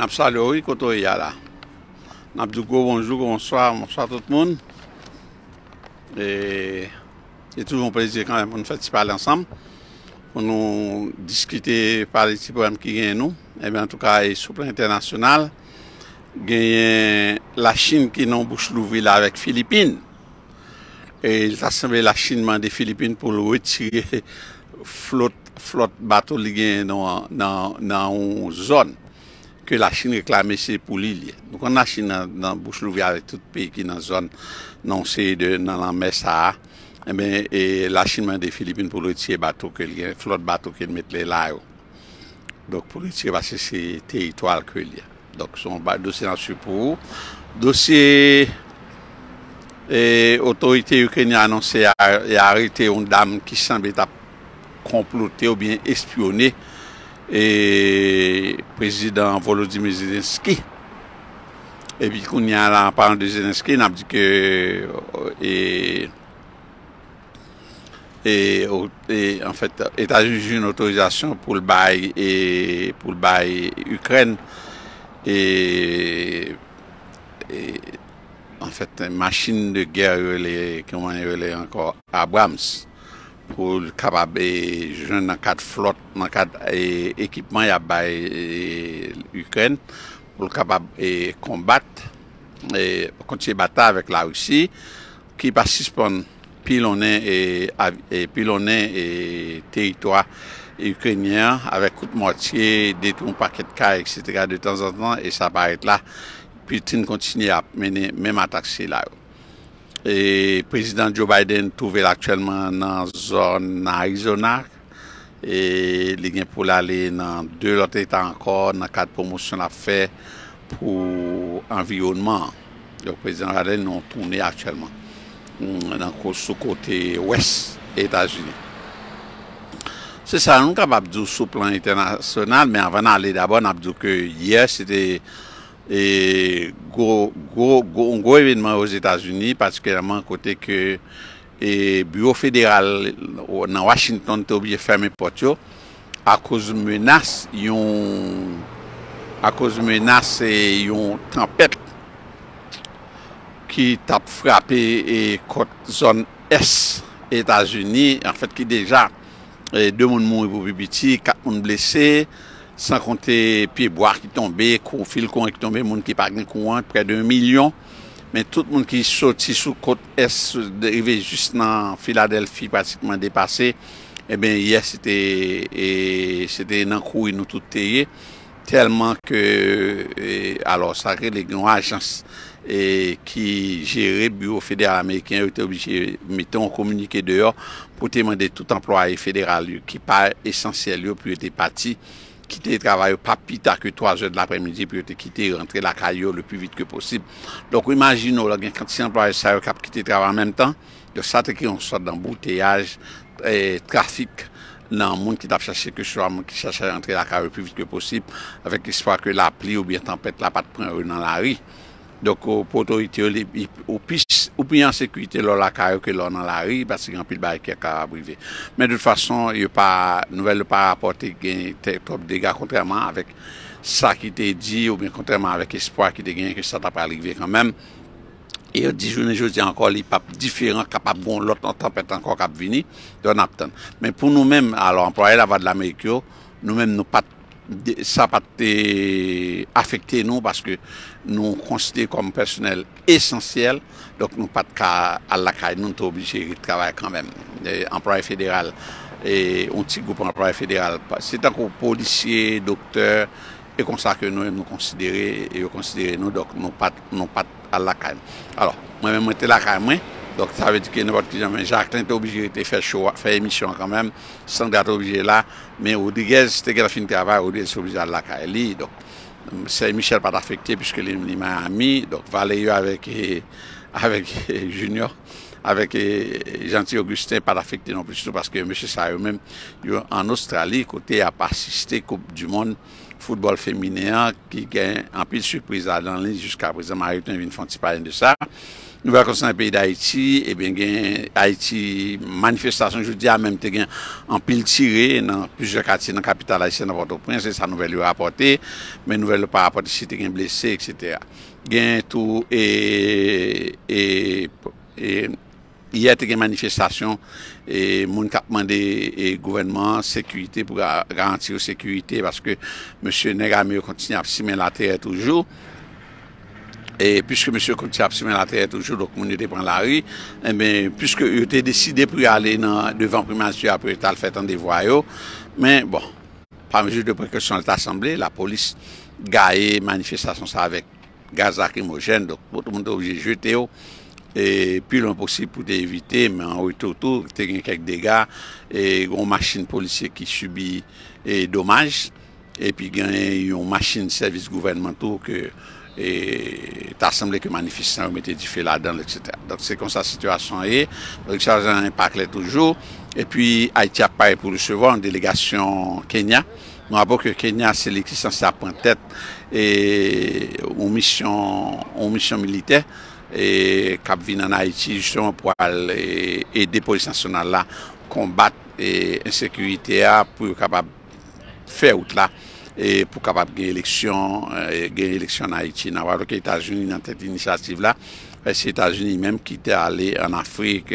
Nabsal yoi, koto yi a la. Nabdoukou, bonjou, bonsoi, monswa tout moun. E, e touj moun preziye kwa moun fèti se pale ansam. Poun nou diskite pale ti po m ki gen nou. E ben an tou ka e souple internasyonal. Genyen la Chin ki nan bouch lou vila vek Filipine. E, l'asembe la Chinman de Filipine pou lou wè ti gen flot batol gen nan nan ou zon. ke la chine reklame se pou li liye. Nou kon la chine nan Bouchelouvia ve tout peyi ki nan zon nan se de nan la Mesa e eh la chine man de Filipine pou le tse batou ke liye, flot batou ke liye met le la yo. Dok pou le tse ba se se teritwal ke liye. Dok son dosye nan su pou. Dosye, e otorite Ukrenia anonse e arete yon dam ki sanbe ta komplote ou bien espionye E prezident Volodymyr Zelenski, e bil koun yal anparen de Zelenski, nan ap di ke etajoujou yon e, otorizasyon pou l bay Ukren. E en fèt, en masjin de ger yon lè, ki yon lè ankor a Brahms. pou l'kabab e jen nan kat flot, nan kat e, ekipman ya bay e, Ukren, pou l'kabab konbate, konche bata avèk la ou si, ki pa sispon pilonè teritwa Ukrenyen avèk kout motye, detoun paket ka, etc. de tan zan zan, e sa pa et la, pi trin kontini ap menen men matakse la ou. E prezident Joe Biden touvel akchèlman nan zon nan Arizona E li gen pou l'ale nan 2 lote etan akor nan 4 promosyon la fè pou environman Yo prezident Joe Biden nou toune akchèlman mm, Nan sou kote ouest Etat-Unis Se sa nou kap abdou sou plan internasyonal Men avan ale d'abon abdou ke yes etè Un gros evenement ouz Etats-Unis, particularman kote ke bureau federal nan Washington te oubiye ferme potyo, akouz menas yon trampet ki tap frape kote zon es Etats-Unis, an fèt ki deja 2 moun moun yon bibiti, 4 moun blese, San kon te piye boar ki tombe, kon fil kon ki tombe, moun ki pagne kon an, pre de 1 milyon. Men tout moun ki soti sou kote es, derive just nan Philadelphia pratikman depase, e ben yes, sete nan kou yon nou tout teye. Telman ke, alo, sa kre le gwan ajans ki jere bureau federal amekyen, yo te objie mette yon komunike deyo pou temande tout employe federal yon ki pa esansyel yon pou ete pati. ki te travay ou papi, ta ke 3 ou de l'apremidye pi yo te ki te rentre la kayo le pi vit ke posib. Donk ou imagino la gen kante si an ploye sa yo kapi ki te travay an menm tan, yo sa te ki on sot dan bouteyaj trafik nan moun ki tap chache kechwa moun ki chache rentre la kayo le pi vit ke posib avek espoa ke la pli ou bien tempete la pat pren re nan la ri. Donk ou poto ite li, ou pis, ou pi an sekwite lor la kare ke lor nan la ri, basi yon pil baye ki akara brive. Men dout fason, nouvel lopar apote gen te top dega, kontreman avèk sa ki te di, ou ben kontreman avèk espoi ki te gen, ki sa ta praligve kanmem, e di jounen jounen di anko li pap diferan kapap bon, lotan tapet anko kap vini, don ap ten. Men pou nou men, alo, anpoye la vat l'Amerikyo, nou men nou pat, sa pat te afekte nou, nou konsidere kom personel esensyel, dok nou pat ka al lakay, nou nou te objiri trabay kanmèm, empranye federal, e onti goupan empranye federal, se tankou polisye, doktèr, e konsa ke nou nou konsidere, e konsidere nou, dok nou pat al lakay. Alors, mwen mwen te lakay mwen, dok sa vè di ke nou pat ki jan mwen jak, ten te objiri te fè show, fè emisyon kanmèm, san de ato objiri la, men ou di gez, se te gè la fin trabay, ou di gez se objiri al lakay li, dok. Se Michel pa da fèkte, pishke li mè a mi, dok valè yo avèk Junior, avèk Gentil Augustin, pa da fèkte non pè s'to, pashke Mèche Saryou mèm yo an Australi, kote a pasiste Koupe du Monde, foutbol fèminè an, ki gen anpil sürpriz adan lè, jisk apre zè Mariton vin fònti parèn de sa. Nouvel konsant peyi d'Haïti, e ben gen Haïti manifestasyon joudi a menm te gen anpil tire nan pizur kati nan kapital aïtse nan Port-au-Prince, e sa nouvel ou rapote, men nouvel ou pa rapote si te gen blese, etc. Gen tou, e, e, e, ye te gen manifestasyon, e, moun kap mande e gouvenman, sekurite pou garantir ou sekurite, paske M. Negra mi ou kontin ap simen la terè toujou, E pwiske msye konti apsemen la teret oujou, dok moun yote pran la ri, e mwen pwiske yote deside pou yale devan premansi apre tal fèt an devwayo, men bon, pa mwen jote prekosyon lta asemble, la polis gae manifestasyon sa avek gaz akrimogen, dok pot moun te obje jete yo, e pwiske l'imposib pou te evite, men an wite otou, te gen kek dega, e yon masin polisye ki subi e domaj, e pi gen yon masin servis gouvernementou ke E ta asemble ke manifestan ou mette di fe la dan, etc. Donk se kon sa situasyon e, lorik sa jan an impakle toujou. E pi Haiti apaye pou lesevo an delegasyon Kenya. Mou apo ke Kenya se li ki san sa pwantet ou misyon militer. E kap vin an Haiti justyman pou al e depo lisan sonan la kombat e insekurite a pou yo kapap fe out la. E pou kapap gen lèksyon e, gen lèksyon na Itchina wè lò ke Itajouni nan tèt inisiativ la fè e, se Itajouni mèm ki te ale an Afrik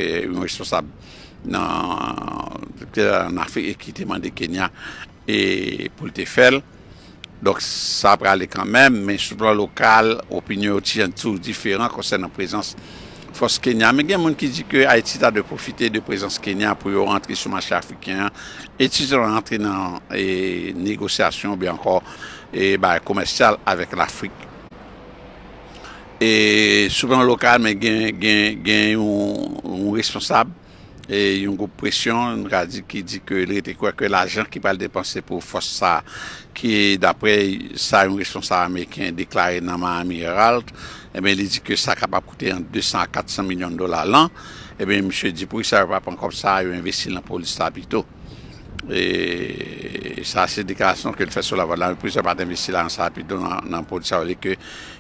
ekite mande Kenya pou te fèl lò sa apre ale kan mèm mèm sou plan lokal opinyo ti an tou di fèran konsen an prezans fos Kenya, men gen moun ki di ke a eti ta de profite de prezans Kenya pou yo rentri sou machi Afriken, eti ta rentri nan negosyasyon, bi anko, komersyal avek l'Afrik. E, soupen lokal, men gen yon responsab, yon goup presyon, yon radik ki di ke l'e te kwa ke la jant ki pal depanse pou fos sa, ki dapre sa yon responsab meken deklare nan ma amiralte, e ben li di ke sa kap ap koute yon 200-400 milyon dola lan, e ben msye di pou yon sa ap ap an kom sa yon investi lan pou lisa apito. E sa se dekansyon ke l fè sou la vò lan, pou yon sa ap ap investi lan pou lisa apito nan pou lisa wale ke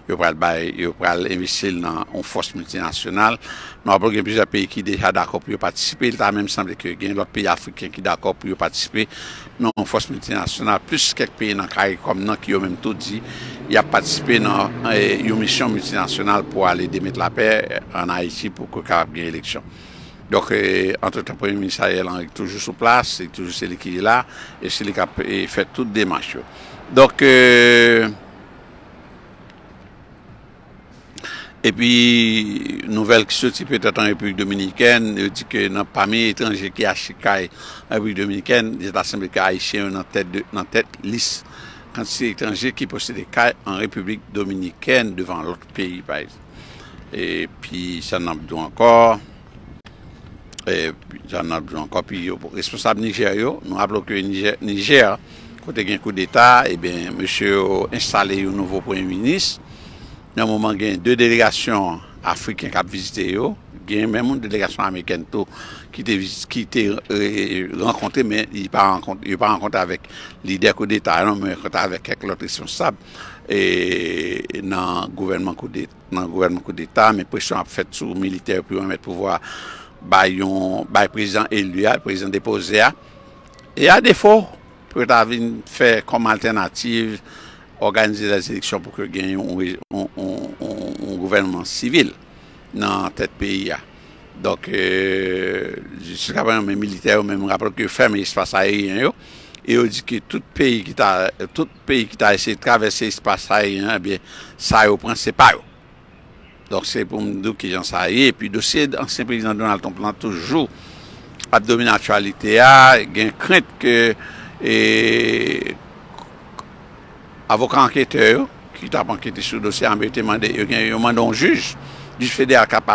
yon pral bay, yon pral investi lan an fòs multinasyonal. Mwen ap pou gen pise pè yon ki dekha d'akop yon patisipi, l ta mèm sanpe ke gen lòt pè yon afriken ki d'akop yon patisipi, nan fos multinasyonal, plus kek pey nan karikom nan ki yo menm tout di, ya patisipe nan yo eh, misyon multinasyonal pou ale demet la pey an Haiti pou ko kap bin eleksyon. Dok, antre eh, ta premi ministeri elan, yi toujou sou plas, yi toujou seli ki yi la, yi seli ka pey fè tout demans yo. E pi nouvel ki soti petat an Republik Dominikèn, yo di ke nan pami etranje ki ashi kaj an Republik Dominikèn, jat asembe ki a ishi yo nan tet lis, kan si etranje ki posete kaj an Republik Dominikèn devan lout peyi paese. E pi jan nabidou ankor, jan nabidou ankor pi yo pou responsab Niger yo, nou aplok yo Niger, kote gen kou d'eta, e eh ben monsye yo installe yo nouvo preminis, nan mouman gen de delegasyon Afriken kap vizite yo, gen men moun delegasyon Amerikento ki te euh, renkontre, men yon pa renkontre avèk lider kou d'Etat, nan moun renkontre avèk lòt responsab, nan gouvernement kou d'Etat, men presyon ap fèd sou militer pou yon mèt pou vwa bay yon, bay prezident elu ya, prezident depoze ya, e a defo, prezident avèk fè kom alternatif, organize la seleksyon pou ke gen yon gouvernement sivil nan tet peyi ya. Dok, jis ka pen men militer, men mwen kapal ke fè men espasa e yon yo, e yo di ki tout peyi ki ta tout peyi ki ta ese travese espasa e yon ebyen, eh sa yo pranse pa yo. Dok, se pou mdou ki jan sa e, epi dosye, ansen prezident Donald Trump lan toujou abdominatualite ah, ya, gen krent ke e e Avoka ankete yo, ki tap ankete sou dosye, ambe yo te mande, yo mande yon juz, di fede a kap,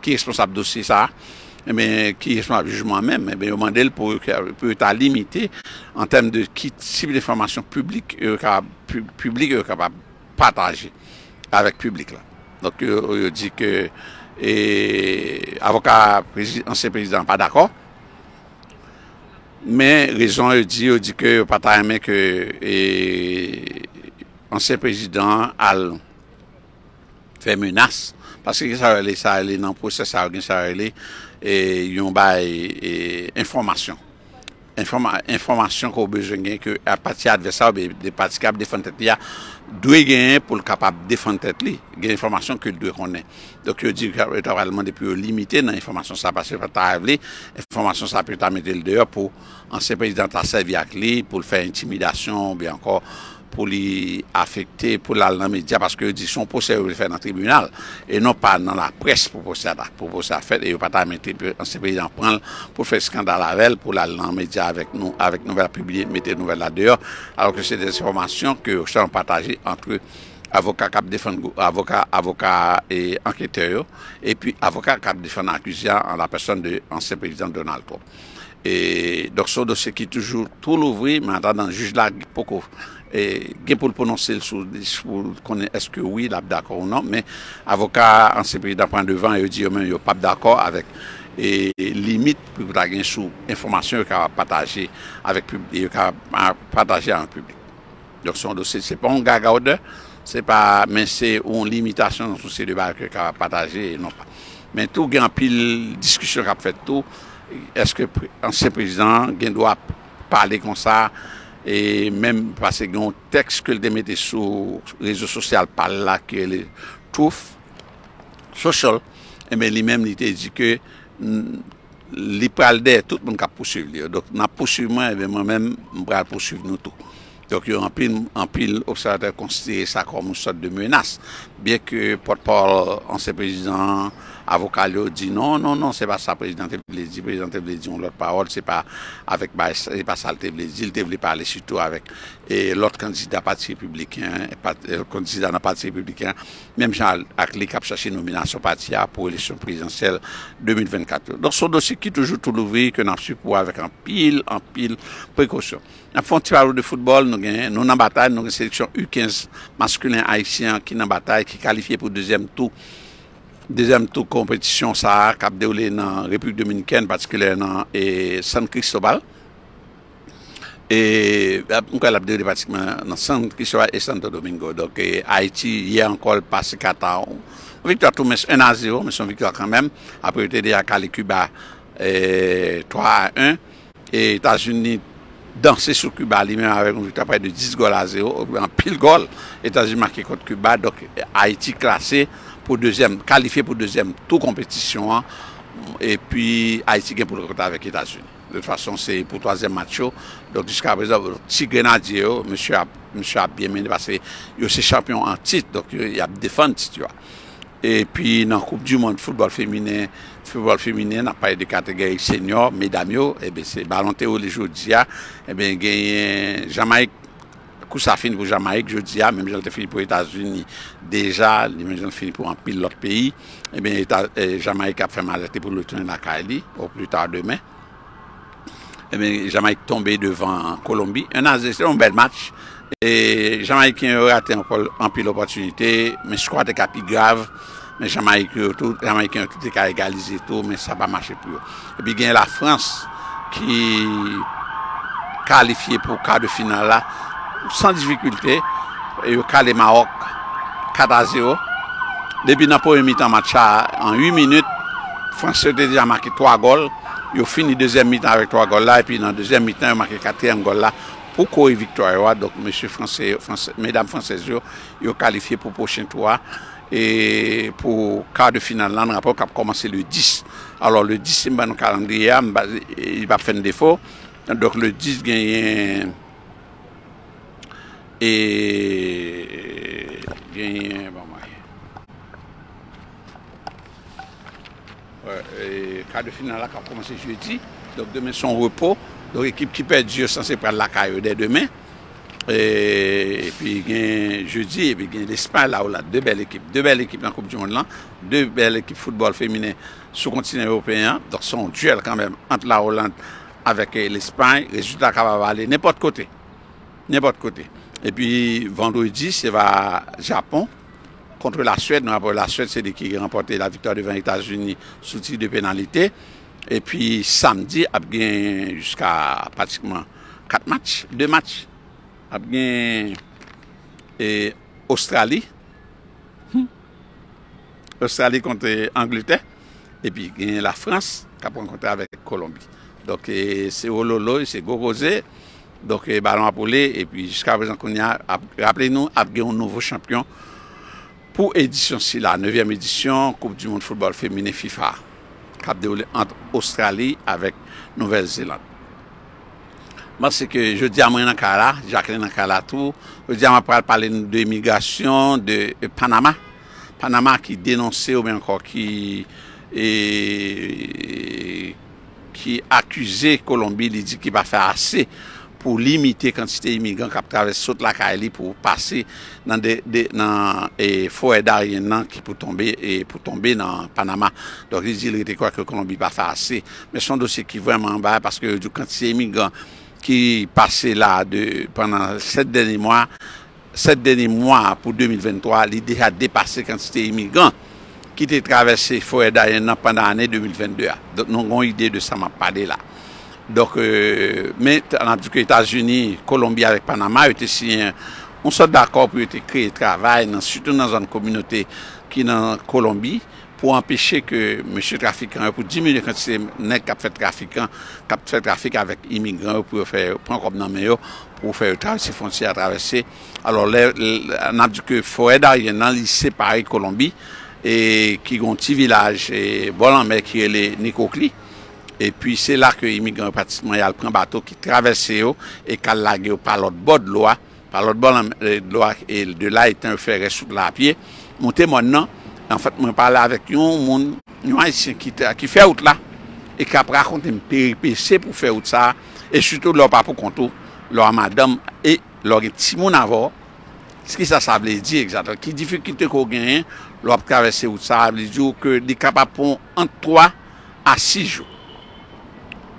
ki responsable dosye sa, ki responsable jujman men, yo mande el pou yon ta limite, an tem de ki sipil informasyon publik yo kapap pataje, avek publik la. Donk yo yo di ke, avoka ansen prezident pa d'akor, Men rezon yo di yo di ke pata yame ke ansen prezident al fe menas. Pase ki sa rele sa rele nan proses sa rele yon bay informasyon. Informasyon ko bejene ke apati advesa ou de pati kab defante diya. dwe genye pou l kapap defante te li, genye informasyon ki l dwe konen. Dok yo di ki a retov aleman depi yo limite nan informasyon sa apache patarev li, informasyon sa apache patarev li deyo pou anse prezidenta se viak li, pou l fe intimidasyon, bi anko. pour les affecter, pour l'allemand dans parce que dit son procès faire un dans le tribunal, et non pas dans la presse pour procès à pour procès fait, et pas mettre en ce prendre pour faire scandale avec elle, pour la dans les médias avec nous, avec à publier, mettre nouvelles là-dehors, alors que c'est des informations que je suis partagées entre avocat cap avocat avocat et enquêteur et puis avocat cap défendre accusé en la personne de ancien président Donald Trump et donc ce dossier qui est toujours tout l'ouvrir maintenant, dans juge la beaucoup E, gen pou l'pononser sou, eske oui, l'ap d'akor ou nan, men avokat anse prezidant pran devan, e yo di yo men yo ap d'akor avek, e, e limit pou la gen sou informasyon yo ka pataje avek publik, yo ka pataje an publik. Yo son dosi, se pa on gagawde, se pa men se ou on limitasyon sou se de bak yo ka pataje, non men tou gen apil diskusyon ap fet tou, eske anse prezidant gen do ap pale kon sa, E menm pase gen yon tekst ke l de mette sou rezo sosyal pal la ke l touf sosyal, e men li menm li te di ke li pral de tout moun ka poussive li yo. Dok nan poussiveman evèman menm mpral poussive nou tou. Dok yon anpil observatèr konsistere sa kòm ou sot de menas. Biè ke potpòl ansè prezidant... avokal yo di, non, non, non, se pa sa prezident te bledji, prezident te bledji yon lor parol, se pa, avek ba, se pa sa te bledji, il te bledji pale syto avek lor kandidat pati republikan, kandidat euh, nan pati republikan, menm jan ak li kap chache nominasyon pati apou eleisyon prezidentsel 2024. Don son dosye ki toujou tou louvri, ke nan psu pou avek an pil, an pil prekosyon. Nan fon ti parou de foutbol, nou nan batay, nou gen seleksyon U15, maskulen haisyen ki nan batay, ki kalifiye pou dezem tou Dezem tou kompetisyon sa ak abdewle nan Republik Dominiken, patikile nan e, San Cristobal. E mwen kal abdewle patikile nan San Cristobal e Santo Domingo. Dok, e, Haiti yè ankol pase kata. Victoire tou mèche 1-0, mèche son victoire kwa mèm. Apre yote de ak ale Cuba 3-1. Etats-Unis dansè sou Cuba li mèm avè kon victoire prè de 10 gol a 0. Pile gol, Etats-Unis makè kote Cuba. Dok, Haiti klasè. pou 2èm, kalifiye pou 2èm, tou kompetisyon an, e pi Aïti gen pou lèkota avèk Etats-Unis. De fason, se pou 3èm matcho, donk diska apreza, ti grenadye yo, mèche ap bienmène, parce yo se champion an tit, donk yo ap eh defante, ti yo. E pi nan koup di moun, foulbol fèminè, foulbol fèminè nan paye de kategori sènyor, medam yo, e bè se balante ou lèjou di ya, e eh bè genye Jamaik, kou sa fin pou Jamaik, jodi ya, ah, menjel te fin pou Etats-Unis, deja, menjel te fin pou anpil lot peyi, e eh ben, eh, Jamaik ap fin malate pou loutounen la Kali, ou pli ta demen, e eh ben, Jamaik tombe devan Kolombi, e nan zeste, yon bel match, e Jamaik yon rate anpil loportunite, menj skwa te kapi grav, menj Jamaik yon tout te ka egalize tou, menj sa pa mache pou yo. E bi gen la Frans, ki kalifiye pou kade final la, San difikulte, yo kale Marok 4-0. Debi nan pou yon mitan matcha, an 8 minute, Fransese deja maki 3 gol, yo fini 2e mitan avèk 3 gol la, epi nan 2e mitan yo maki 4e gol la, pou kou yon viktor yo a, dok mèdame Fransese yo kalifiè pou pochèntou a, e pou kade final nan, rapop kap komanse le 10. Alors le 10, yon bè nan kalangriya, yon bè fè n defo, dok le 10 genyen... E, gen... Bon, e, kade final la ka komanse jeudi, donk demen son repo, donk ekip kipe diyo sanse prad lakay de demen, gen jeudi, gen l'Espagne la ou la, de bel ekip, de bel ekip nan koup du monde lan, de bel ekip foudbol femine sou kontine européen, donk son djel kanmen ant la ou lan, avek l'Espagne, rezultat ka va vali, nepot kote, nepot kote. Et puis, vendredi, se va Japon kontre la Suède. Non, apre la Suède, se de ki remporté la victoire devant Etats-Unis sous titre de pénalité. Et puis, samedi, ap gen jusqu'à pratiquement 4 matchs, 2 matchs. Ap gen Australie, hmm. Australie kontre Angleterre. Et puis, gen la France, kapon kontre avec Colombie. Donc, se Ololo, se Gorose. Donk, eh, balon ap ole, e pi, jiska ap rezan kon ya, ap, rappele nou, ap gey an nouvo chanpion pou edisyon si la, nevyem edisyon, Koupe du Monde Foulbol Femine FIFA. Kap de ole ant Australi, avek Nouvel Zeland. Man se ke, je di amoyen an ka la, jakelen an ka la tou, je di amoyen ap pale de emigrasyon, de Panama, Panama ki denonse, ou men an kon ki, ki akuse Kolombi, li di ki pa fe ase, pou limite kantite imigran kap traves sot la Kaeli pou pase nan e, foret da Rienan ki e, pou tombe nan Panama. Do rizil rete kwa ke Kolombi pa fa ase. Mè son dosye ki vwèman ba, paske jou kantite imigran ki pase la pendant 7 deni mwa, 7 deni mwa pou 2023, l'ide a depase kantite imigran ki te travese foret da Rienan pandan ane 2022. Donon yon ide de sa mapade la. Donk, euh, men, an ap di ke Etats-Unis, Kolombi avèk Panama, ou te si, on sa d'akor pou ou te kreye travay, nan sutoun nan zan kominote ki nan Kolombi, pou empeshe ke mèche trafikant, pou di mèche trafikant, kap fè trafik avèk imigran, pou ou fè, pou an kom nan mèyo, pou ou fè ou travay, se fon si atravesse. Alors, lè, an ap di ke Fouèda, yon nan lise Paris-Kolombi, e ki gonti vilaj, e bonan mèk ki lè Nekokli, Et puis, c'est là que l'immigrant, pratiquement, il y a le premier bateau qui traverse, et qu'il a largué par l'autre bord de l'eau, par l'autre bord euh, de l'eau, et de là, il a fait ressou de la pied. Monté maintenant, en fait, m'en parle avec yon, yon a ici, qui fait out là, et qu'après, a compté me péripé, c'est pour faire out ça, et surtout, l'opapou konto, l'opapou madame, et l'opapou timon avant, ce qui s'a sablé dit, exactement, qui difficulté qu'on gagne, l'opapou traverse ou s'a sablé dit, ou que l'opapou entre 3 à 6 jours.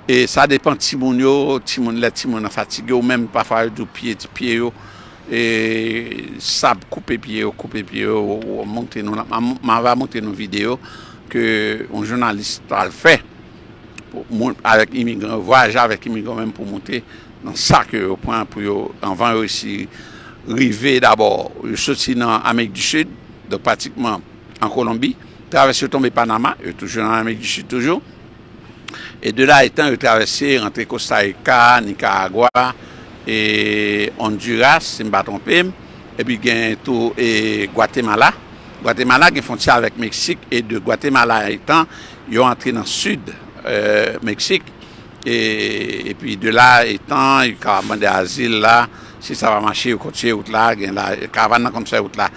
E sa depan ti moun yo, ti moun let, ti moun nan fatige yo, mèm pa fwa yo dupye, dupye yo, e sa koupe piye yo, koupe piye yo, mwen va monte nou video, ke yon jounalist al fè, pou moun avek imigran, vwa aja avek imigran mèm pou monte, nan sa ke yo pwen pou yo, anvan yo isi rive d'abor, yo soti nan Amèk du Sud, do pratikman an Kolombi, trave se tombe Panama, yo toujou nan Amèk du Sud toujou, E de la etan yo travesse rentre Costa Rica, Nicaragua, Honduras, Sembatonpem, e bi gen tou Guatemala. Guatemala gen fontya avèk Meksik, e de Guatemala etan yo rentre nan sud Meksik. E pi de la etan yo karavan de azil la, si sa va manche yo kontse outla, gen la karavan nan kontse outla,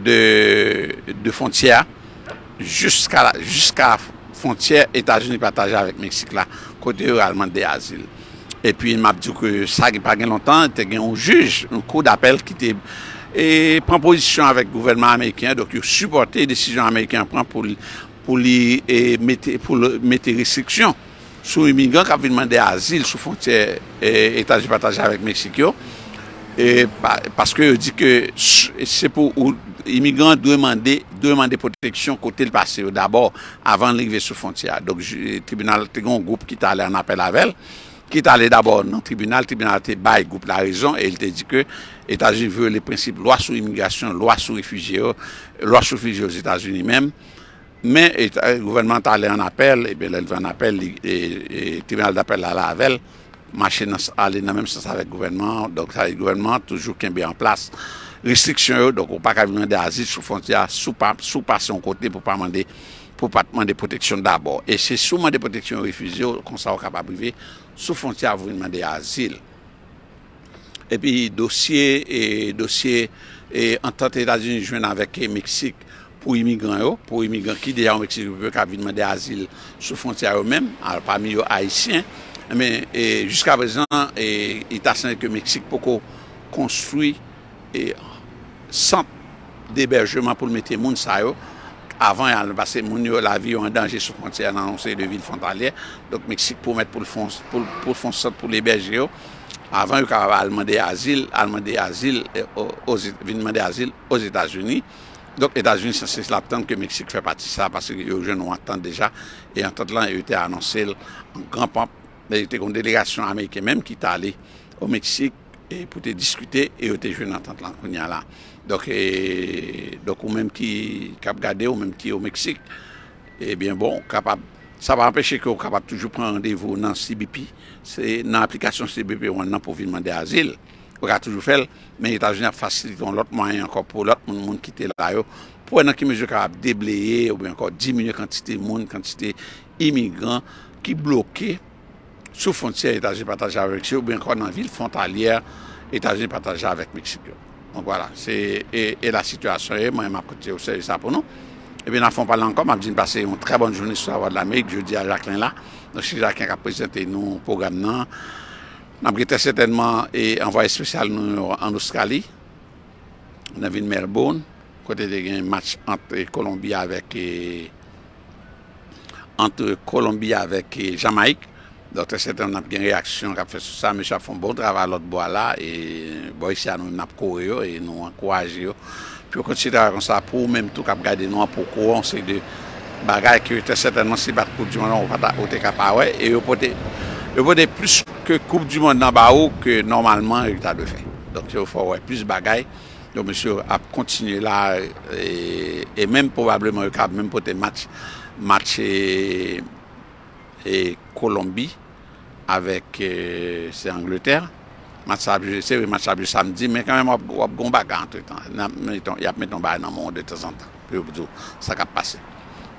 de fontya, jiska Afon. Fontyer etajouni pataje avèk Meksik la, kote ou alman de azil. E pi, m ap diw ke sa ki pa gen lontan, te gen ou juj, ou kou d'apel ki te pren pozisyon avèk gouvernman Amerikyan, do ki ou supporte desisyon Amerikyan pren pou li mette restriksyon sou imingan kap vinman de azil sou fontyer etajouni pataje avèk Meksik yo. E, paske ou di ke se pou ou imigran dwe mande proteksyon kote l'pase ou d'abor avan ligve sou fontya. Dok tribunal te gon goup ki ta ale an apel lavel, ki ta ale d'abor nan tribunal, tribunal te bay goup la rezon, e il te di ke Etats-Unis vwe le prinsip lwa sou imigrasyon, lwa sou refugio, lwa sou refugio z'Etats-Unis mem. Men, gouvenman ta ale an apel, ebe le vwe an apel, tribunal da apel lavel, machè nan mèm sè sa vèk gouvenman, dok sa vèk gouvenman toujou kèm bè an plas. Restriksyon yo, dok ou pa kèm vi mèm de azil sou fontya sou pa sè an kote pou pa mèm de proteksyon dabò. E se sou mèm de proteksyon refüzyon, kon sa ou ka pa brive, sou fontya vèk vi mèm de azil. E pi dosye entante Etat-Unis-Unis jwen nan vekè Mèksik pou imigran yo, pou imigran ki deja ou Mèksik pou pe kèm vi mèm de azil sou fontya yo mèm, al pa mi yo Haitien, Men, e, jiska prezant, e, ita sene ke Meksik poko konstruy, e, sanp de berjeman pou l metye moun sa yo. Avan, e, an basen moun yo la vi yo an danje sou konti an anonsen yo de vin fondalye. Dok Meksik pou mèt pou l fonso, pou l fonso, pou l eberj yo. Avan, yo ka alman de azil, alman de azil, vinman de azil, os Etats-Unis. Dok Etats-Unis san sese la tante ke Meksik fè pati sa, pasen yo jen nou an tante deja. E, an tante lan, yo te anonsen l, an gampanp. mè yote kon delegasyon Amerike mèm ki ta li ou Meksik, pou te diskute e yote jwen nan tant lankou nyan la. Dok ou mèm ki kap gade ou mèm ki ou Meksik, ebyen bon, sa pa apèche ki ou kap ap toujou pran randevou nan CBP, nan aplikasyon CBP ou nan providman de azil, ou ka toujou fel, men yotajoun ap fasiliton lot mwen anko pou lot moun moun ki te la yo, pou enan ki mèjou kap debleye ou bè anko diminye kantite moun, kantite imigran ki bloke pou sou fontyer, Etats-Unis pataja avèk chè, ou bè yon kon nan vil fon talyer, Etats-Unis pataja avèk Meksikyo. Donc voilà, e la situasyon e, mwen m'aprouti ou sè yon sa pou nou. E bè nan fon palan ankom, m'ap di n'passe yon tre bon jouni sou avò d'Amerik, jodi a Jacqueline la. Non chè Jacqueline ka prezente yon pougan nan. Nan bè te sètenman, e an voye spesyal nou an Oustrali, nan vin Merbourne, kote de gen match antre Kolombia avèk antre Kolombia avèk Jamaik, Don te sèten nan ap gen reaksyon kap fè sou sa, mè chè ap fon bon travè alot bo ala, e boy si anou nan ap kore yo, e nou an kouaj yo. Pyo konti sèten nan ap kon sa pou, mèm tou kap gade nan ap pou kouan, se de bagay ki yo te sèten nan si bat koup di mon nan, ou te kap awe, e yo pote plus koup di mon nan ba ou, ke normalman yon ta de fè. Don te yo fò wè plus bagay, don mè chè ap kontinye la, e, e mèm poubableman yo kap mèm pote match, match e, e Colombi, avèk euh, sè Angleterre. Mat sab jè, sè wè mat sab jè samdi, mè kè mè mò wòp gomba gantou. Yap mè ton bè nan moun de tèzantan. Pè wè pè djou sak ap pase.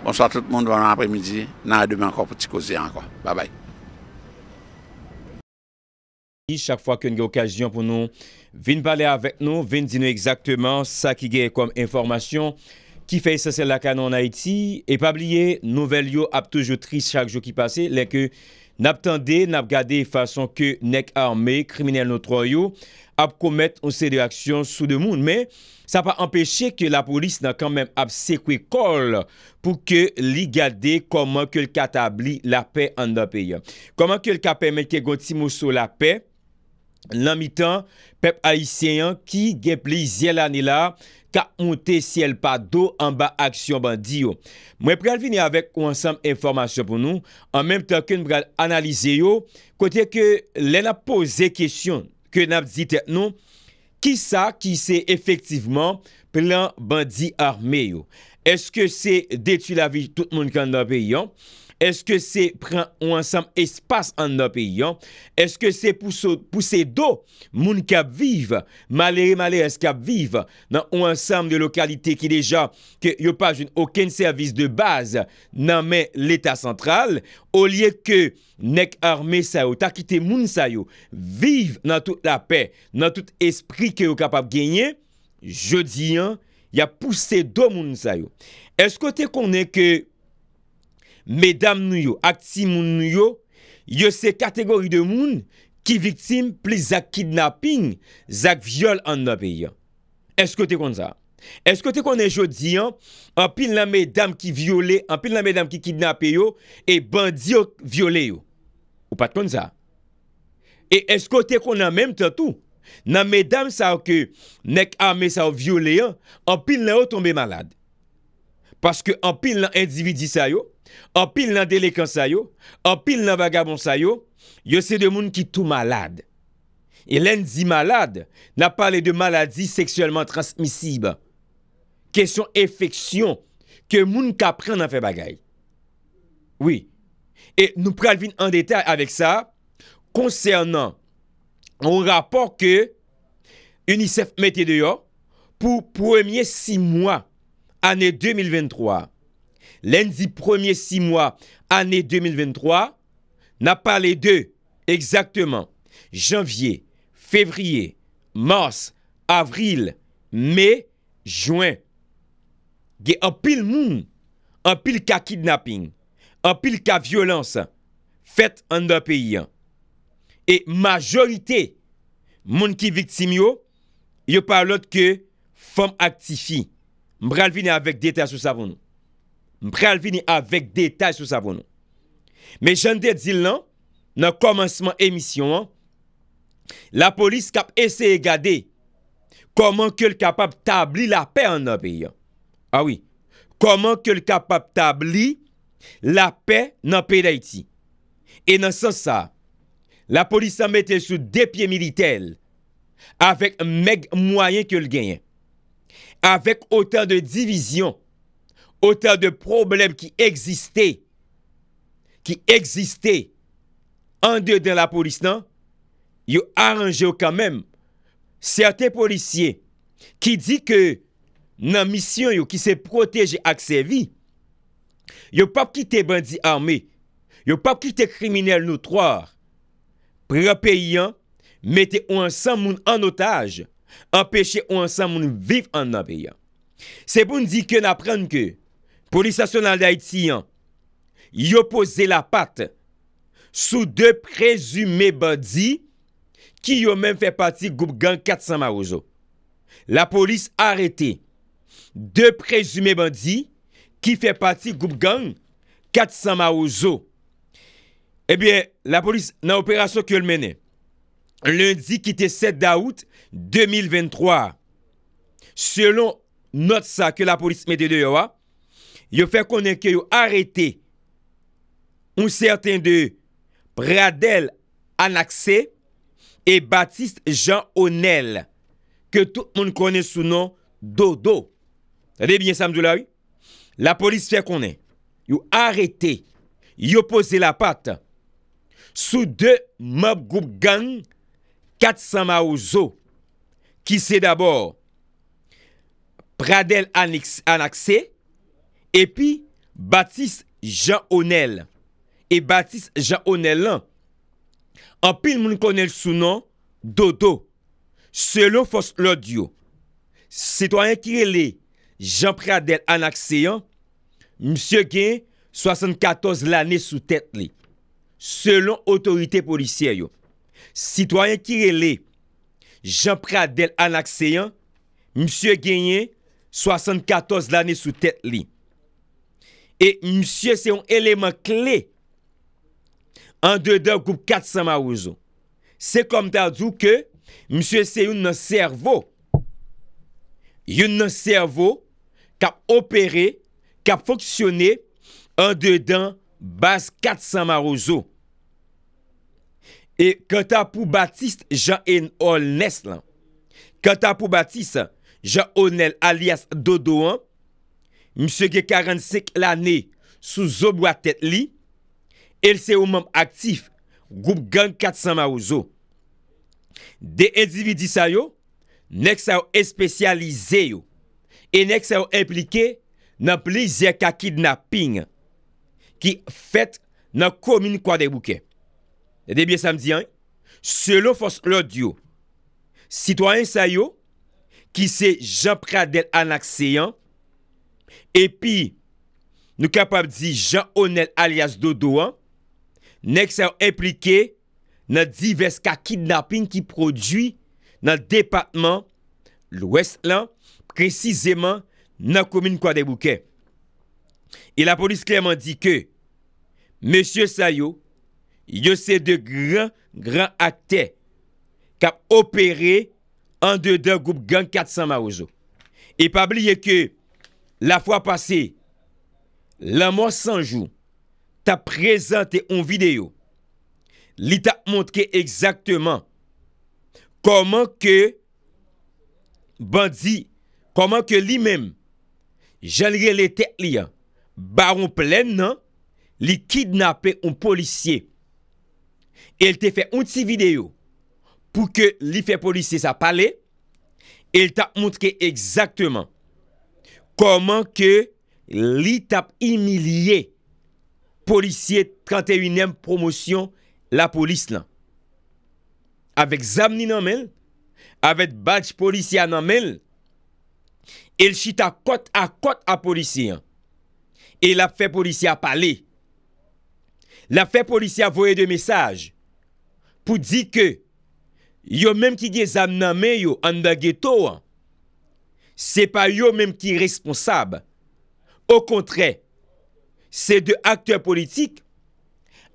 Bonsoit tout moun vè nan aprè midi. Nan a demè anko pè ti koze anko. Ba bay. Chak fwa kè nge okajyon pou nou vin balè avèk nou, vin din nou ekzaktèman sa ki gè kom informasyon ki fèy sè sè lakè nan Haiti e pabliye nouvel yo ap toujou tri chak jou ki pase lè kè N ap tende, n ap gade fason ke nek arme, kriminel nou troyo, ap komet onse de aksyon sou de moun. Men, sa pa empeshe ke la polis nan kan men ap sekwe kol pou ke li gade koman ke l katabli la pe an da pe ya. Koman ke l kape men ke gonti mousou la pe, nan mitan, pep aisyen ki genple y zye lanela, ka mwote si el pa do an ba aksyon bandi yo. Mwen pre al vini avek wansanm informasyon pou nou, an menm ta ken mwen analize yo, kote ke lena pose kesyon ke nap ditek nou, ki sa ki se efektivman plan bandi arme yo. Eske se detu la vi tout moun kan nan pe yon? Eske se pren ou ansam espas an nan peyi an? Eske se puse do moun kap vive, male e male eskap vive, nan ou ansam de lokalite ki deja ke yo pa jen oken servis de baz nan men l'Etat Sentral, ou liye ke nek arme sa yo, ta kite moun sa yo, vive nan tout la pe, nan tout esprit ke yo kapap genye, je di an, ya puse do moun sa yo. Eskote konen ke Medam nou yo, ak si moun nou yo, yo se kategori de moun ki vitim pli zak kidnapping, zak viole an nabeyan. Eskote kon za? Eskote kon enjou diyan, an pil nan medam ki viole, an pil nan medam ki kidnape yo, e bandi yo viole yo? Ou pat kon za? E eskote kon nan menm tatou? Nan medam sa ou ke nek ame sa ou viole yan, an pil nan yo tombe malade. Paske an pil nan individi sayo, an pil nan delekan sayo, an pil nan vagabon sayo, yo se de moun ki tou malade. E len di malade, na pale de maladi seksualman transmisiba. Kesyon efeksyon, ke moun kapren nan fe bagay. Oui, e nou pralvin an detay avek sa, konsernan an rapor ke UNICEF mette de yo pou premye 6 mwa anè 2023, lèn zi premier 6 mwa, anè 2023, na pa lè dè, exactement, janvye, fevriye, mars, avril, me, jwen, ge apil moun, apil ka kidnapping, apil ka violans, fèt an dè peyi an, e majorite, moun ki vitim yo, yo pa lòt ke, fòm aktifi, Mpral vini avèk detay sou savoun nou. Mpral vini avèk detay sou savoun nou. Me jande di lan, nan komanseman emisyon an, la polis kap eseye gade, koman ke l kapap tabli la pe an nan pe yon. Awi, ah koman ke l kapap tabli la pe nan pe da iti. E nan san sa, la polis sa mette sou depye militel, avèk mèk mwayen ke l genyen. avèk otan de divizyon, otan de problem ki egziste, ki egziste, an de den la polis nan, yo aranje yo kanmen, sète policye, ki di ke nan misyon yo ki se proteje ak se vi, yo pa pkite bandi arme, yo pa pkite kriminel nou troar, prepe yon, mette ou an san moun an otaj, empèche ou ansan moun viv an nan veyan. Se pou nou di ke nou aprenn ke polisasyon nan la itiyan yo pose la pat sou de prezume ban di ki yo men fè pati goup gang 400 ma ouzo. La polis arete de prezume ban di ki fè pati goup gang 400 ma ouzo. Ebyen la polis nan operasyon ki yo l menen lundi ki te 7 da wout, 2023. Selon not sa ke la polis mede de yo wa, yo fe konen ke yo arete un serten de Bradel Anaxe e Batiste Jean O'Neil ke tout moun konen sou nan Dodo. Tade bien samdou la ou? La polis fe konen, yo arete, yo pose la pat sou de mob group gang Kat Samaouzo ki se d'abor Pradel Anaxe epi Batis Jean O'Nel. E Batis Jean O'Nel lan, anpil moun konel sou nan Dodo. Selon fos lodi yo, setoyen kirele Jean Pradel Anaxe yo, msye gen 74 lane sou tete li, selon otorite polisye yo. Citoyen ki rele, Jean Pradel Anakseyen, msye genye 74 lane sou tet li. E msye se yon eleman kle, an dedan goup 400 marouzo. Se kom ta djou ke msye se yon nan servo, yon nan servo kap opere, kap foksyone an dedan bas 400 marouzo. E kata pou Batiste Jean-Anne Honnès lan, kata pou Batiste Jean-Anne Honnès alias Dodoan, msye ge 45 lane sou zo mwa tet li, el se ou mwem aktif, goup gang 400 ma ou zo. De endividisa yo, nek sa yo espesyalize yo, e nek sa yo implike nan plizye kakid na ping ki fet nan komin kwa de bouke. E debye samdi an, selo fos lodi yo, sitwanyen say yo, ki se Jean Pradel an akseyan, epi nou kapap di Jean Honnel alias Dodouan, nek se yo implike nan divers ka kidnapping ki prodwi nan depatman lwes lan, prezizeman nan komine kwa debouke. E la polis kleyman di ke, monsye say yo, Yo se de gran, gran ate Kap opere An de da goup gang 400 ma ouzo E pabliye ke La fwa pase La mwa sanjou Ta prezante un video Li ta montke Eksakteman Koman ke Bandi Koman ke li men Janire le tek li an Baron plen nan Li kidnapen un policye el te fe un ti video pou ke li fe polisye sa pale, el te ap mounke ekzakteman koman ke li te ap imilye polisye 31èm promosyon la polis lan. Avek zamni nan men, avek bach polisya nan men, el chita kot a kot a polisye, el ap fe polisye a pale, el ap fe polisye a voye de mesaj, pou di ke yo menm ki ge zamnamen yo an da geto an, se pa yo menm ki responsab, o kontre, se de akteur politik,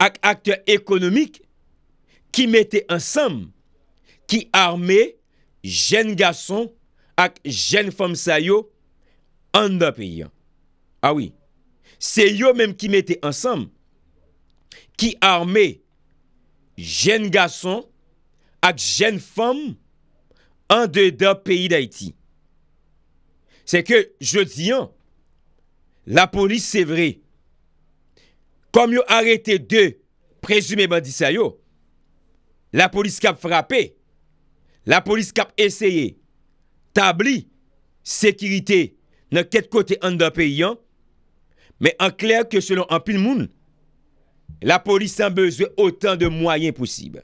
ak akteur ekonomik, ki mette ansam, ki arme jen gason, ak jen fomsa yo, an da piyan. Awi, ah se yo menm ki mette ansam, ki arme jen gason, jen gason ak jen fom an de da peyi da iti. Se ke, je diyan, la polis se vre, kom yo arete de, prezume bandi sayo, la polis kap frape, la polis kap eseye, tabli, sekirite, nan ket kote an de da peyi an, me an kler ke selon an pil moun, la polis an bezwe otan de mwayen pwosib.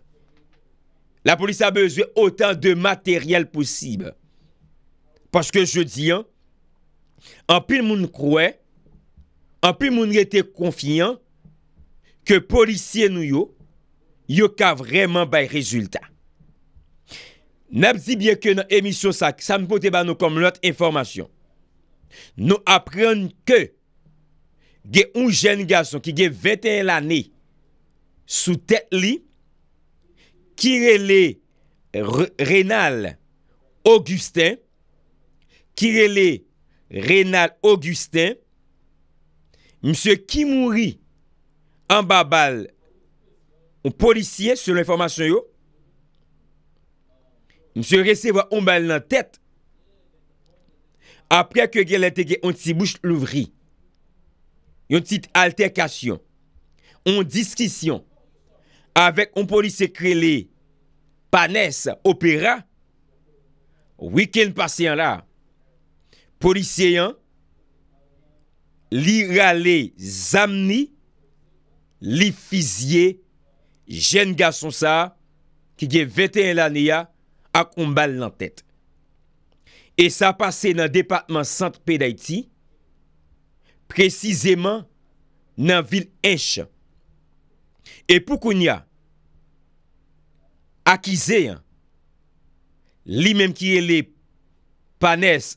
La polis an bezwe otan de materyel pwosib. Paske je di an, an pil moun kouè, an pil moun gète konfiyan, ke polisye nou yo, yo ka vreman bay rezultat. Nèp di byè ke nan emisyon sa, sa mpote ba nou kom lout informasyon. Nou apren ke, gen un jen gason ki gen 21 l ane sou tet li kirele renal augustin kirele renal augustin msye ki mouri an babal ou polisye sou l informasyon yo msye rese vo an bal nan tet apre ke gen l ente gen an tibouche louvri yon tit alterkasyon, yon diskisyon, avek yon polisye krele, panes, opera, wiken paseyan la, polisyeyan, li rale zamni, li fizye, jen ga son sa, ki ge 21 lani ya, ak on bal nan tet. E sa pase nan departman Sante Pè d'Haïti, Preziseman nan vil enche. E pou koun ya akize li menm ki e le panes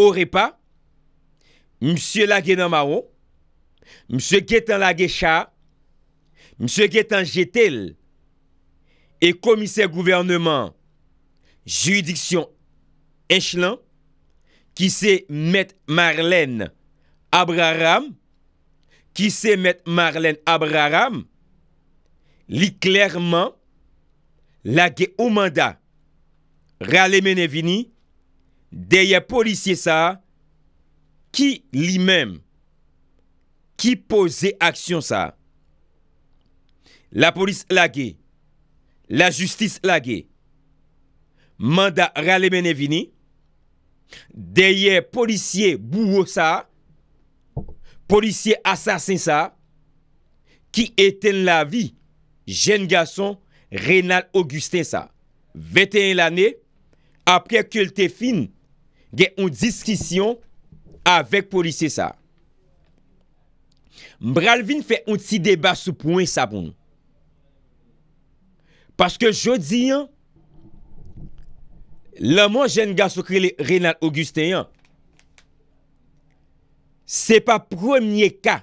o repa, msye lage namawo, msye getan lage cha, msye getan jetel, e komise gouvernement juridiksyon enche lan ki se met Marlène. Abraham, ki se met Marlene Abraham, li klerman lage ou manda rale mene vini deye polisye sa ki li menm, ki pose aksyon sa. La polis lage, la justis lage, manda rale mene vini, deye polisye bou ou sa. Polisye asasin sa, ki eten la vi jen gason Reynald Augustin sa. 21 lane, apre kyl te fin, gen un diskisyon avek polisye sa. Mbralvin fe un ti deba sou pouen sa bon. Paske jodi an, laman jen gason krele Reynald Augustin an, se pa premye ka,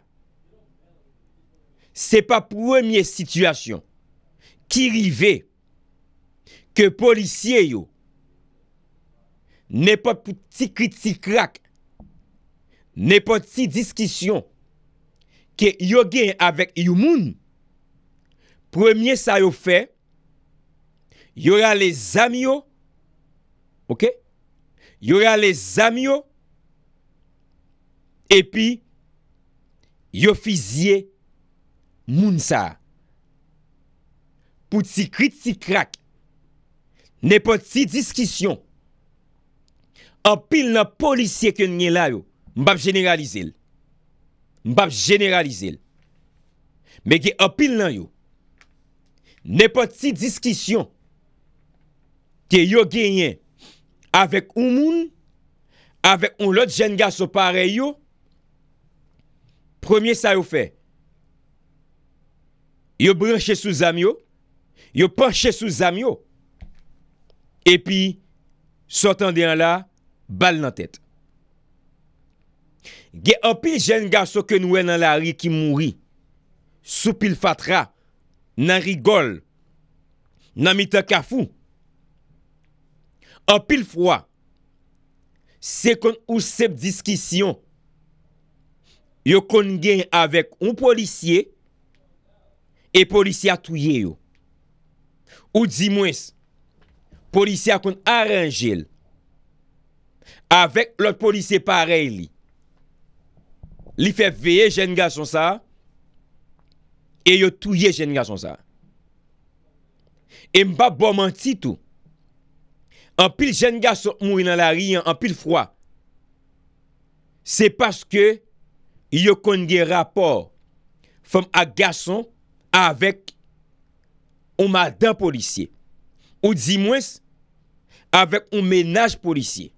se pa premye situasyon, ki rive, ke polisye yo, ne pa pouti kriti krak, ne pa pouti diskisyon, ke yo gen avèk yu moun, premye sa yo fe, yo ra le zami yo, yo ra le zami yo, Epi, yo fizye moun sa. Pouti kriti krak, ne poti diskisyon. Opil nan polisye ke nye la yo, mbap jeneralize l. Mbap jeneralize l. Me ge opil nan yo, ne poti diskisyon. Ke yo genye, avek ou moun, avek ou lot jen gaso pare yo, Premye sa yo fe. Yo brinche sou zamyo. Yo panche sou zamyo. Epi. Sotan de an la. Bal nan tet. Ge api jen gaso ke nouen nan la ri ki mouri. Sou pil fatra. Nan rigol. Nan mita kafou. An pil fwa. Sekon ou sep diskisyon. yo kon gen avèk un polisye e polisye a touye yo. Ou di mwes, polisye a kon aranjil avèk lòt polisye pareli. Li fè veye jen gason sa e yo touye jen gason sa. E mpa bom an titou. An pil jen gason mwè nan la ri, an pil fwa. Se paske yo konge rapor fom ak gason avek ou madan polisye. Ou di mwens avek ou menaj polisye.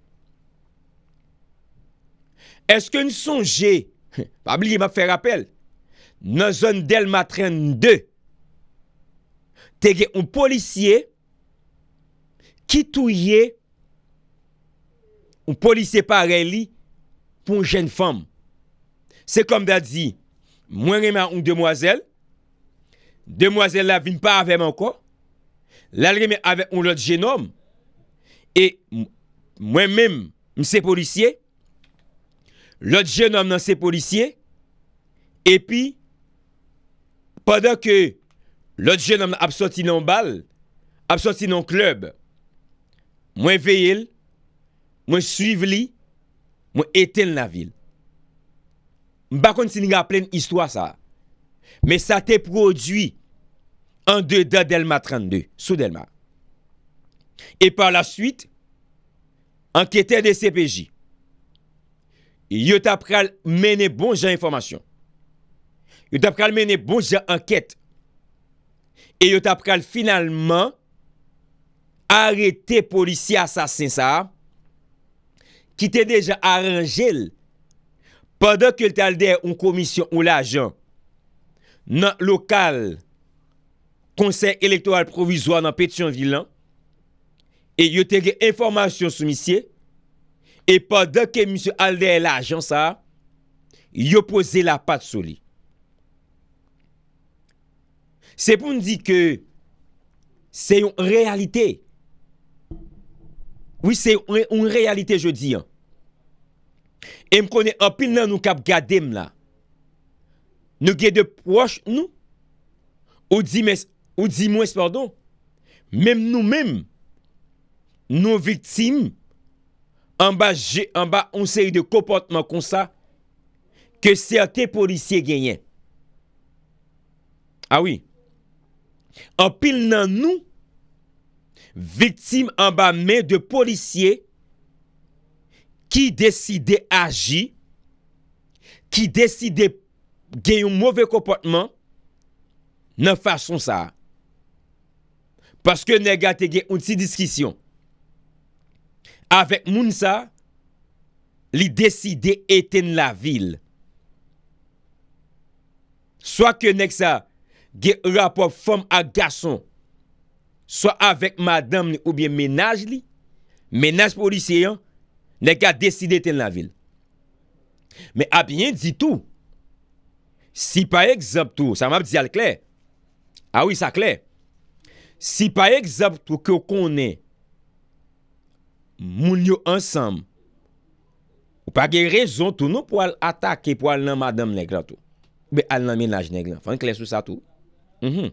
Eske nou sonje, pa blie ma fe rapel, nan zon del matren de, tege ou polisye ki touye ou polisye pareli pou jen fom. Se kom da di, mwen reme an ou demwazel, demwazel la vin pa avèm an kon, la reme avèm ou lot genom, e mwen mèm mse policye, lot genom nan se policye, epi, poda ke lot genom nan apsoti nan bal, apsoti nan klub, mwen veyil, mwen suiv li, mwen etel nan vil. Mba kon siniga plen histwa sa. Me sa te prodwi an de da Delma 32, sou Delma. E pa la suite, anketen de CPJ. Yo tap kal mene bon jan informasyon. Yo tap kal mene bon jan anket. E yo tap kal finalman arete polisi asasinsa ki te deja aranjel Padak yo te alder un komisyon ou la ajan nan lokal konsey elektoral provizwa nan petisyon vilan, e yo te ge informasyon sou misye, e padak yo te alder un komisyon ou la ajan sa, yo pose la pat sou li. Se pou nou di ke se yon realite, oui se yon realite yo di an, E m konen apil nan nou kap gade m la. Nou ge de pwosh nou. Ou di mwes pardon. Mem nou mem. Nou vitim. An ba on se y de koportman kon sa. Ke se ate polisye genyen. Awi. Ah an pil nan nou. Vitim an ba men de polisye. Ki deside aji, ki deside gen yon mwove kompotman, nan fason sa. Paske negate gen yon si diskisyon. Awek moun sa, li deside eten la vil. Soa kenek sa, gen rapop fom a gason, soa avek madame li oubyen menaj li, menaj polisyen, Nèk a deside ten la vil. Me ap yen di tou. Si pa ek zab tou. Sa mab di al kler. Awi sa kler. Si pa ek zab tou ki yo konen. Moun yo ansam. Ou pa gen rezon tou nou pou al atake pou al nan madame nèk lan tou. Ou be al nan menaj nèk lan. Fon kler sou sa tou. Mhm.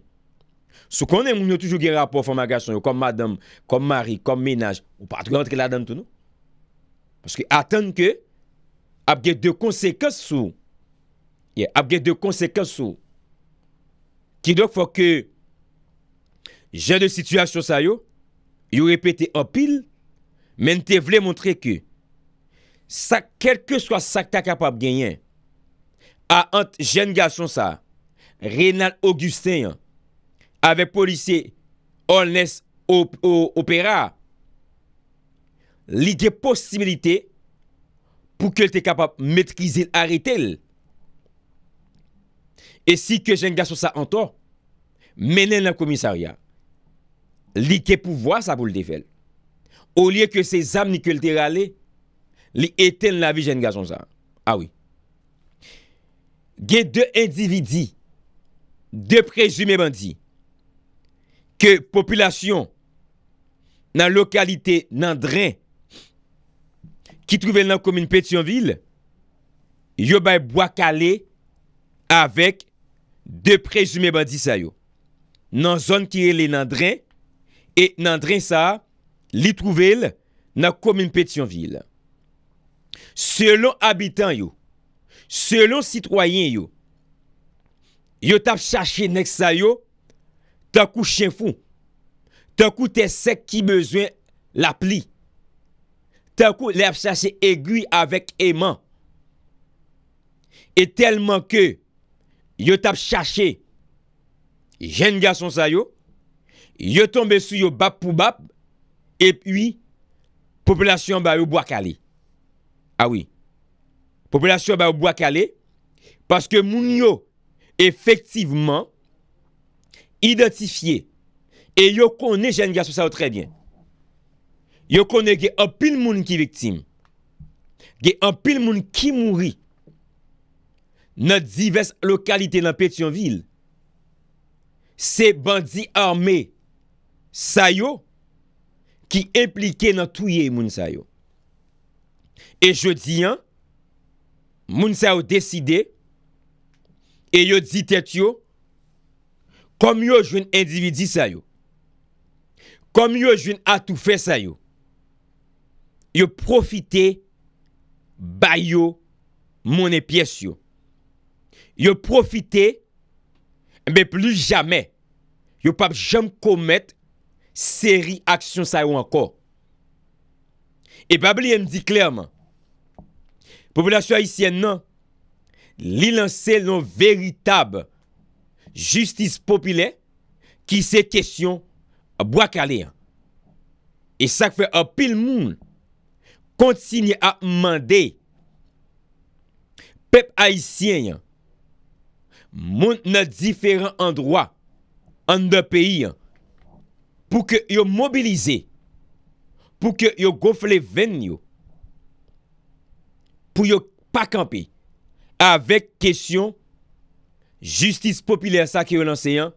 Sou konen moun yo toujou gen rapor fom agasyon yo. Kom madame, kom mari, kom menaj. Ou pa tou yon teke la dan tou nou. Aske atan ke apge de konsekans sou. Apege de konsekans sou. Ki dok fok ke jen de sitwasyon sa yo. Yo repete an pil. Men te vle montre ke. Sa kelke swa sa kakap ap genyen. A ant jen gasyon sa. Reynal Augustin. Ave polisye. Onnes opera. li gen posibilite pou ke l te kapap metrizi l, arite l. E si ke jen gason sa anto, menen la komisaria, li ke pouvoa sa pou l te fel. Ou liye ke se zam ni ke l te rale, li eten la vi jen gason sa. Awi. Ah gen de endividi, de prejime bandi, ke populasyon nan lokalite nan dreyn, Ki trouvel nan komoun Petionville, yo bay boakale avèk de prejume bandi sa yo. Nan zon ki e le nan dren, e nan dren sa li trouvel nan komoun Petionville. Selon abitan yo, selon sitroyen yo, yo tap chache nek sa yo, takou chen foun. Takou te sek ki bezwen la pli. ta kou lè ap chache egui avèk eman, e telman ke yo tap chache jen gason sa yo, yo tombe sou yo bap pou bap, e pi populasyon ba yo bwa kale. Awi, ah populasyon ba yo bwa kale, paske moun yo efektiveman identifiye, e yo konen jen gason sa yo trebyen. Yo kone ge apil moun ki viktim, ge apil moun ki mouri, nan divers lokalite nan Petionville, se bandi arme sayo, ki implike nan touye moun sayo. E jodi an, moun sayo deside, e yo ditet yo, kom yo jwen endividi sayo, kom yo jwen atoufe sayo, yo profite bay yo moun e piyes yo. Yo profite mbe pli jamè. Yo pa jom komet seri aksyon sa yo anko. E bab li yon di klerman. Populasyon a isyen nan li lanse loun veritab justice popile ki se kesyon a bwa kale. E sak fe apil moun kontinye ap mande, pep ayisyen yon, moun na diferant an droit, an da peyi yon, pou ke yo mobilize, pou ke yo gofle ven yo, pou yo pa kampe, avek kesyon, justice popilya sa ki yo lanseyen,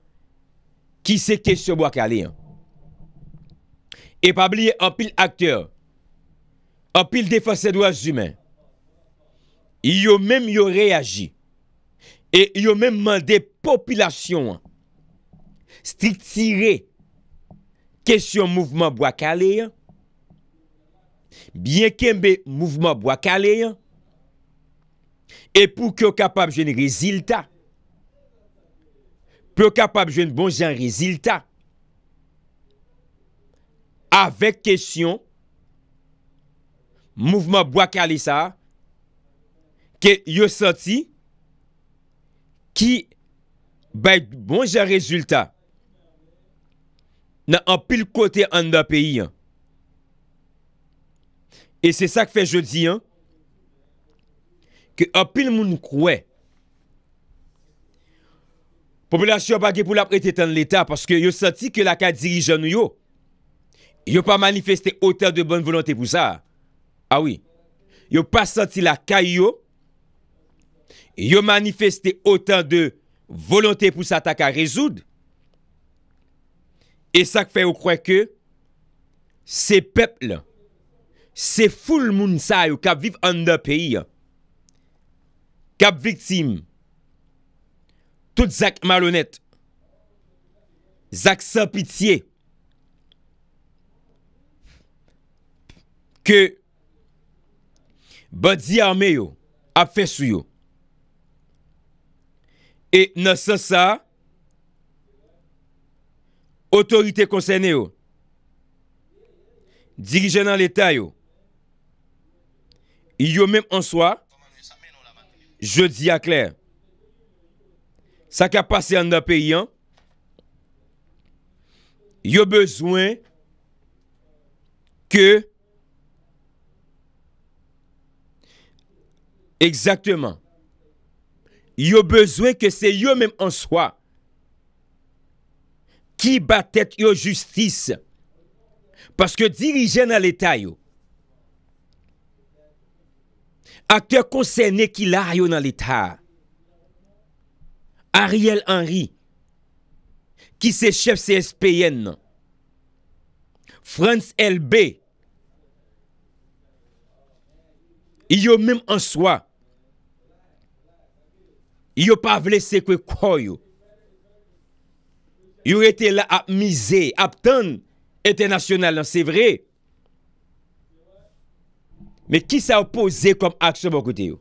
ki se kesyon bo akale yon. E pabliye apil akteur, apil defase dwa zymen, yo menm yo reagi, e yo menm man de popilasyon, sti tire, kesyon mouvman bo akale, byen kembe mouvman bo akale, e pou ki yo kapab jen rezilta, pou ki yo kapab jen bon jen rezilta, avek kesyon, Mouvment Bwakalisa ke yo santi ki ba bonje rezultat nan apil kote an da peyi an. E se sa ke fe jodi an ke apil moun kwe populasyon bagye pou la prete tan l'Etat paske yo santi ke la ka dirijan nou yo yo pa manifeste ote de bon volante pou sa an. Awi, ah yo pasanti la kay yo, yo manifesti otan de volante pou satak a rezoud, e sak fe yo kwen ke se pepl, se ful moun sa yo kap viv an de peyi, kap viktim, tout zak malonet, zak san pitiye, ke Badi arme yo, ap fesou yo. Et nasa sa, otorite konsene yo, dirije nan l'Etat yo. Yo menm answa, je di akler, sa ka pase an da peyi an, yo bezwen ke Exactement. Yo bezwe ke se yo men an swa. Ki batet yo justis. Paske dirije nan l'Etat yo. Akte kon sene ki la yo nan l'Etat. Ariel Henry. Ki se chef CSPN nan. Franz LB. Yo men an swa. Yo pa vlese kwe kwayo. Yo ete la ap mize, ap tan ete nasyonal nan, se vre. Me ki sa yo pose kom aksyon bokote yo?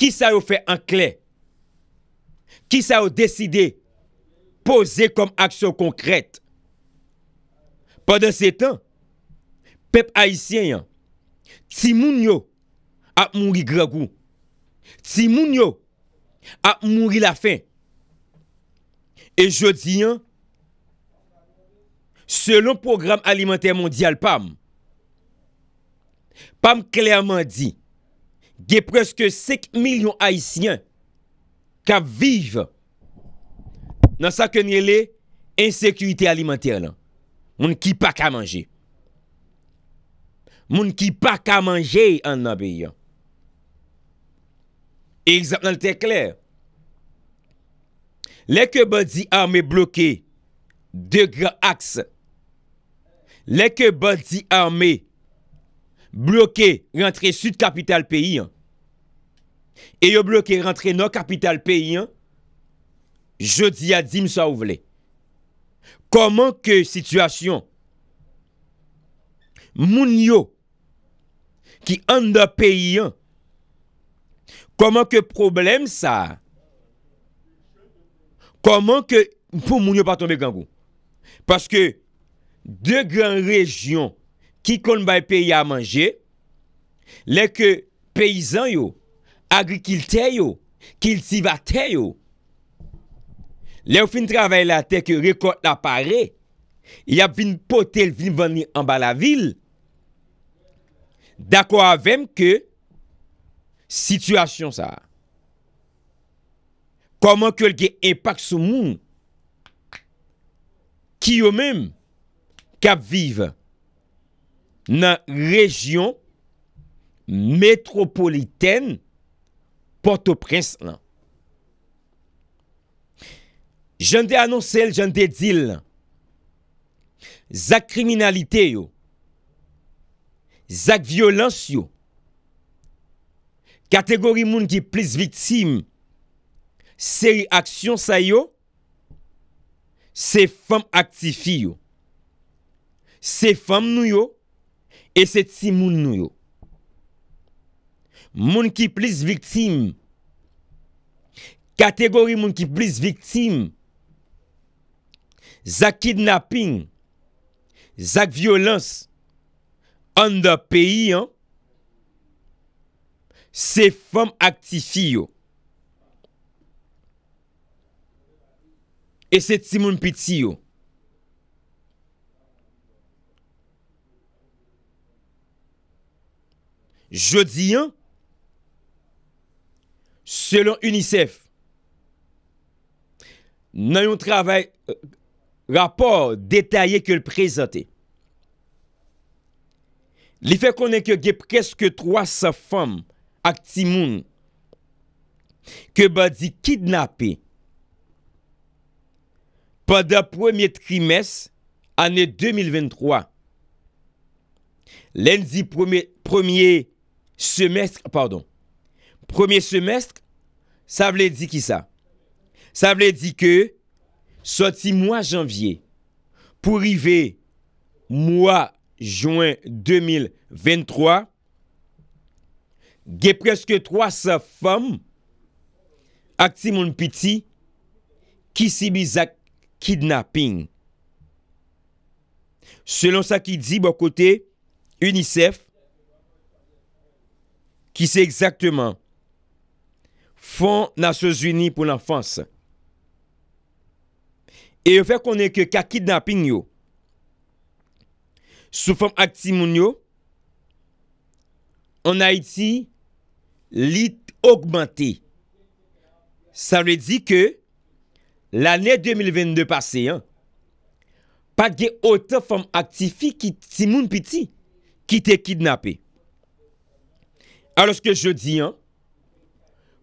Ki sa yo fe ankle? Ki sa yo deside pose kom aksyon konkrete? Pendan se tan, pep aisyen yan, si moun yo ap moun ki grekoun, Ti moun yo a mounri la fin. E jodi yon, selon Program Alimenter Mondial PAM, PAM klerman di, ge preske sek milyon haisyen ka vive nan sakonyele ensekuiti alimenter lan. Moun ki pa ka manje. Moun ki pa ka manje an nabey yon. Et exemple, nan l'te klèr. Lèkè badi armè bloke, de gra aks, lèkè badi armè, bloke rentre sud kapital peyi an, e yo bloke rentre nan kapital peyi an, jodi a dim sa ou vle. Koman ke situasyon, moun yo, ki an da peyi an, Koman ke problem sa? Koman ke pou moun yo pa tombe gangou? Paske, de gran rejyon, ki kon bay peyi a manje, le ke peyizan yo, agri kilte yo, kil siva te yo. Le ou fin travay la te ke rekot la pare, ya bin potel vin vani an ba la vil. Da kwa avem ke, Sityasyon sa. Koman ke lge epak sou moun. Ki yo men. Kap vive. Nan rejyon. Metropoliten. Porto pres lan. Jan de anonsel. Jan de dil. Zak kriminalite yo. Zak violans yo. Kategori moun ki plis viktim, se re aksyon sa yo, se fam aktifi yo. Se fam nou yo, e se timoun nou yo. Moun ki plis viktim, kategori moun ki plis viktim, zak kidnapping, zak violans, an da peyi yo, Se fòm aktifi yo. E se timoun pit si yo. Jodi an, selon UNICEF, nan yon trabay euh, rapò detayè ke l prezante. Li fè konè ke gè preske 300 fòm que que kidnappé pendant pas premier trimestre année 2023. lundi premier, premier semestre, pardon, premier semestre, ça' veut dire qui ça ça veut dire que soti mois janvier pour arriver mois juin 2023, ge preske 300 fom, ak ti moun piti, ki si bizak kidnapping. Selon sa ki di, bo kote UNICEF, ki se ekzaktman, fon Nasyos Uni pou l'enfans. E yo fe konen ke kak kidnapping yo, sou fom ak ti moun yo, an a iti, lit augmante. Sa re di ke l ane 2022 pase, an, pa ge ote fom aktifi ki ti moun piti ki te kidnapi. A loske je di, an,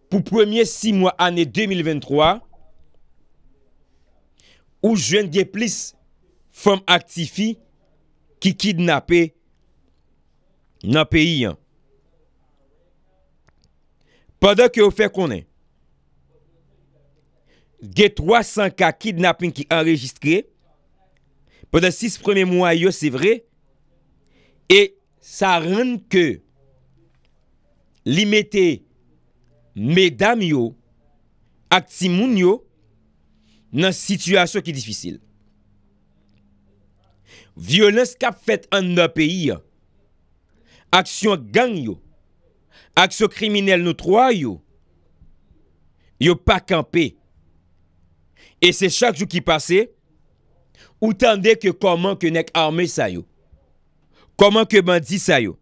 pou premye 6 mwa ane 2023, ou jen ge plis fom aktifi ki kidnapi nan peyi, an. Pwede ke ou fe konen, ge 300 ka kidnapin ki enregistre, pwede 6 preme mwa yo se vre, e sa ren ke li mette medam yo, ati moun yo, nan situasyon ki disfisil. Violens kap fet an nan peyi yo, aksyon gang yo, Akso kriminel nou troa yo, yo pa kampe. E se chak jou ki pase, ou tende ke koman ke nek arme sa yo. Koman ke bandi sa yo.